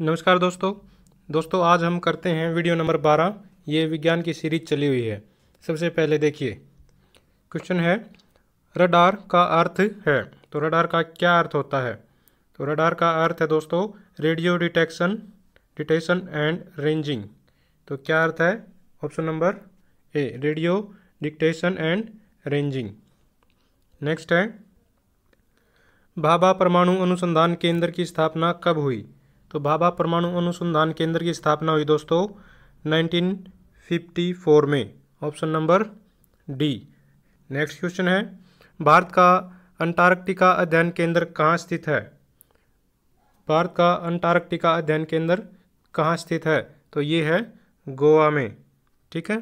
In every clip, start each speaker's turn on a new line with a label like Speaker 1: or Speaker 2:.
Speaker 1: नमस्कार दोस्तों दोस्तों आज हम करते हैं वीडियो नंबर बारह ये विज्ञान की सीरीज चली हुई है सबसे पहले देखिए क्वेश्चन है रडार का अर्थ है तो रडार का क्या अर्थ होता है तो रडार का अर्थ है दोस्तों radio detection detection and ranging तो क्या अर्थ है option number A radio dictation and ranging next है भाभा परमाणु अनुसंधान केंद्र की स्थापना कब हुई तो भाभा परमाणु अनुसंधान केंद्र की स्थापना हुई दोस्तों 1954 में option number D next question है भारत का अंटार्कटिका अध्ययन केंद्र कहाँ स्थित है भारत का अंटार्कटिका अध्ययन केंद्र कहाँ स्थित है तो ये है गोवा में ठीक है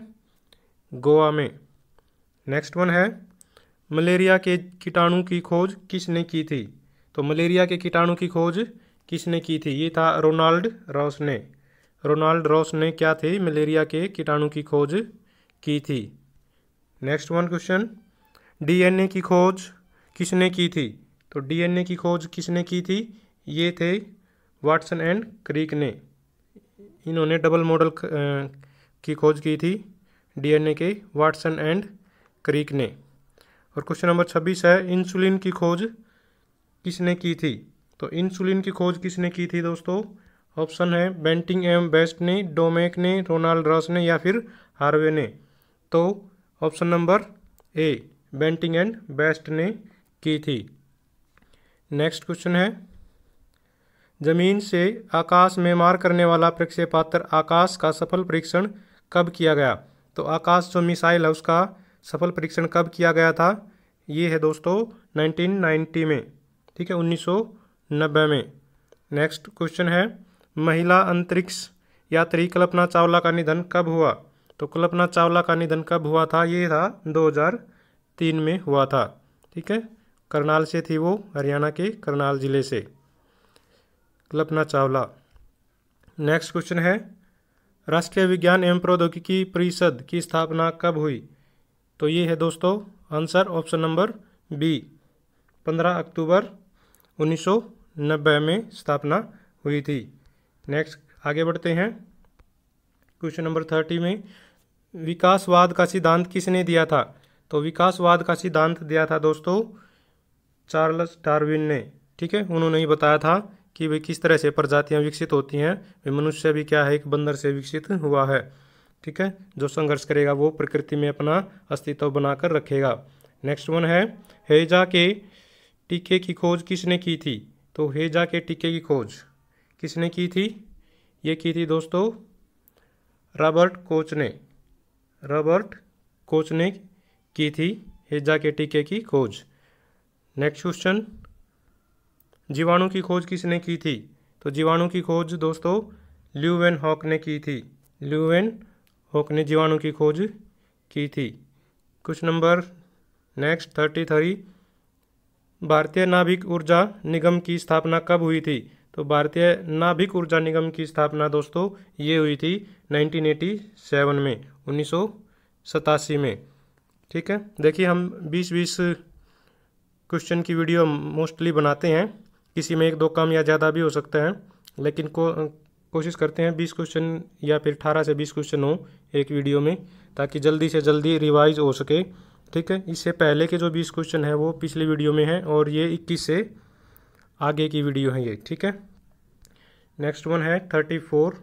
Speaker 1: गोवा में नेक्स्ट वन है मलेरिया के कीटाणु की खोज किसने की थी तो मलेरिया के कीटाणु की खोज किसने की थी ये था रोनाल्ड रॉस ने रोनाल्ड रॉस ने क्या थे मलेरिया के कीटाणु की खोज की थी नेक्स्ट वन क्वेश्चन डीएनए की खोज किसने की थी तो डीएनए की खोज किसने की थी ये थे वाटसन एंड क्रीक ने इन्होंने डबल मॉडल की खोज की थी डीएनए के वाटसन एंड क्रीक ने और क्वेश्चन नंबर छब्बीस है इंसुलिन की खोज किसने की थी तो इंसुलिन की खोज किसने की थी दोस्तों ऑप्शन है बेंटिंग एम बेस्ट ने डोमेक ने रोनाल्ड रॉस ने या फिर हार्वे ने तो option number A Banting and Best ने की थी नेक्स्ट क्वेश्चन है जमीन से आकाश में मार करने वाला प्रक्षेपात्र आकाश का सफल परीक्षण कब किया गया तो आकाश जो मिसाइल है उसका सफल परीक्षण कब किया गया था ये है दोस्तों 1990 में ठीक है उन्नीस नब्बे में नेक्स्ट क्वेश्चन है महिला अंतरिक्ष यात्री कल्पना चावला का निधन कब हुआ तो कल्पना चावला का निधन कब हुआ था ये था 2003 में हुआ था ठीक है करनाल से थी वो हरियाणा के करनाल ज़िले से कल्पना चावला नेक्स्ट क्वेश्चन है राष्ट्रीय विज्ञान एवं प्रौद्योगिकी परिषद की स्थापना कब हुई तो ये है दोस्तों आंसर ऑप्शन नंबर बी पंद्रह अक्टूबर 1990 में स्थापना हुई थी नेक्स्ट आगे बढ़ते हैं क्वेश्चन नंबर थर्टी में विकासवाद का सिद्धांत किसने दिया था तो विकासवाद का सिद्धांत दिया था दोस्तों चार्ल्स डार्विन ने ठीक है उन्होंने ही बताया था कि वे किस तरह से प्रजातियां विकसित होती हैं वे मनुष्य भी क्या है एक बंदर से विकसित हुआ है ठीक है जो संघर्ष करेगा वो प्रकृति में अपना अस्तित्व बनाकर रखेगा नेक्स्ट वन है हेजा के टीके की खोज किसने की थी तो हेजा के टीके की खोज किसने की थी ये की थी दोस्तों रॉबर्ट कोच ने रॉबर्ट कोच ने की थी हेजा के टीके की खोज नेक्स्ट क्वेश्चन जीवाणु की खोज किसने की थी तो जीवाणु की खोज दोस्तों ल्यूवेन हॉक ने की थी ल्यूवेन हॉक ने जीवाणु की खोज की थी कुछ नंबर नेक्स्ट थर्टी थ्री भारतीय नाभिक ऊर्जा निगम की स्थापना कब हुई थी तो भारतीय नाभिक ऊर्जा निगम की स्थापना दोस्तों ये हुई थी 1987 में उन्नीस में ठीक है देखिए हम 20-20 क्वेश्चन की वीडियो मोस्टली बनाते हैं किसी में एक दो कम या ज़्यादा भी हो सकता है लेकिन को कोशिश करते हैं बीस क्वेश्चन या फिर अठारह से बीस क्वेश्चन हो एक वीडियो में ताकि जल्दी से जल्दी रिवाइज हो सके ठीक है इससे पहले के जो बीस क्वेश्चन है वो पिछली वीडियो में है और ये इक्कीस से आगे की वीडियो है ये ठीक है नेक्स्ट वन है थर्टी फोर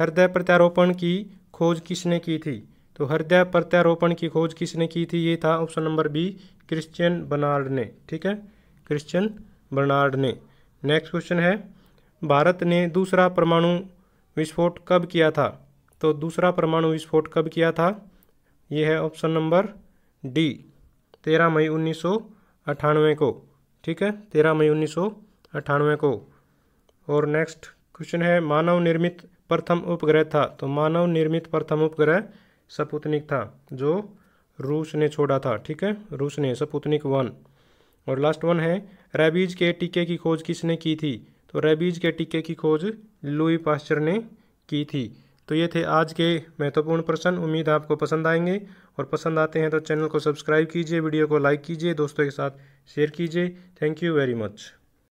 Speaker 1: हृदय प्रत्यारोपण की खोज किसने की थी तो हृदय प्रत्यारोपण की खोज किसने की थी ये था option number B Christian Barnard ने ठीक है क्रिश्चियन बर्नार्ड ने नेक्स्ट क्वेश्चन है भारत ने दूसरा परमाणु विस्फोट कब किया था तो दूसरा परमाणु विस्फोट कब किया था ये है ऑप्शन नंबर डी तेरह मई उन्नीस सौ अट्ठानवे को ठीक है तेरह मई उन्नीस सौ अट्ठानवे को और नेक्स्ट क्वेश्चन है मानव निर्मित प्रथम उपग्रह था तो मानव निर्मित प्रथम उपग्रह सपुतनिक था जो रूस ने छोड़ा था ठीक है रूस ने सपुतनिक वन और लास्ट वन है रेबीज के टीके की खोज किसने की थी तो रेबीज के टीके की खोज लुई पास्चर ने की थी तो ये थे आज के महत्वपूर्ण प्रश्न उम्मीद आपको पसंद आएंगे और पसंद आते हैं तो चैनल को सब्सक्राइब कीजिए वीडियो को लाइक कीजिए दोस्तों के साथ शेयर कीजिए थैंक यू वेरी मच